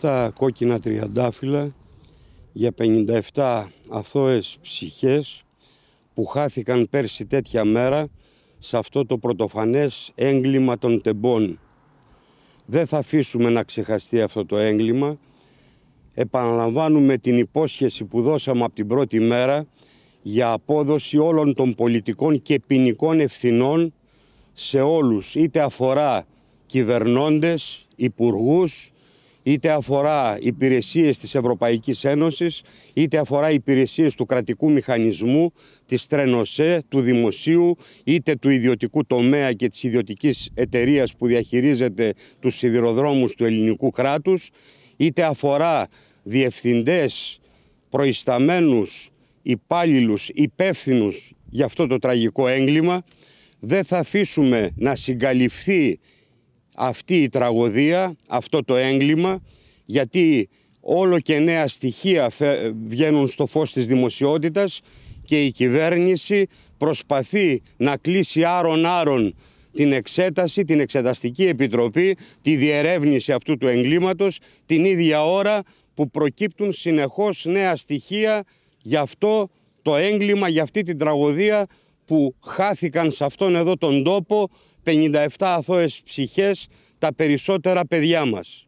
57 κόκκινα τριαντάφυλλα για 57 αθώες ψυχές που χάθηκαν πέρσι τέτοια μέρα σε αυτό το πρωτοφανές έγκλημα των τεμπών. Δεν θα αφήσουμε να ξεχαστεί αυτό το έγκλημα. Επαναλαμβάνουμε την υπόσχεση που δώσαμε από την πρώτη μέρα για απόδοση όλων των πολιτικών και ποινικών ευθυνών σε όλους, είτε αφορά κυβερνώντες, υπουργούς, είτε αφορά υπηρεσίες της Ευρωπαϊκής Ένωσης, είτε αφορά υπηρεσίες του κρατικού μηχανισμού, της τρενοσέ, του δημοσίου, είτε του ιδιωτικού τομέα και της ιδιωτικής εταιρείας που διαχειρίζεται τους σιδηροδρόμους του ελληνικού κράτους, είτε αφορά διευθυντές, προϊσταμένους, υπάλληλους, υπεύθυνους για αυτό το τραγικό έγκλημα, δεν θα αφήσουμε να συγκαλυφθεί αυτή η τραγωδία, αυτό το έγκλημα, γιατί όλο και νέα στοιχεία βγαίνουν στο φως της δημοσιότητας και η κυβέρνηση προσπαθεί να κλείσει άρον-άρον την εξέταση, την εξεταστική επιτροπή, τη διερεύνηση αυτού του εγκλήματος, την ίδια ώρα που προκύπτουν συνεχώς νέα στοιχεία για αυτό το έγκλημα, για αυτή την τραγωδία που χάθηκαν σε αυτόν εδώ τον τόπο 57 αθώες ψυχές, τα περισσότερα παιδιά μας.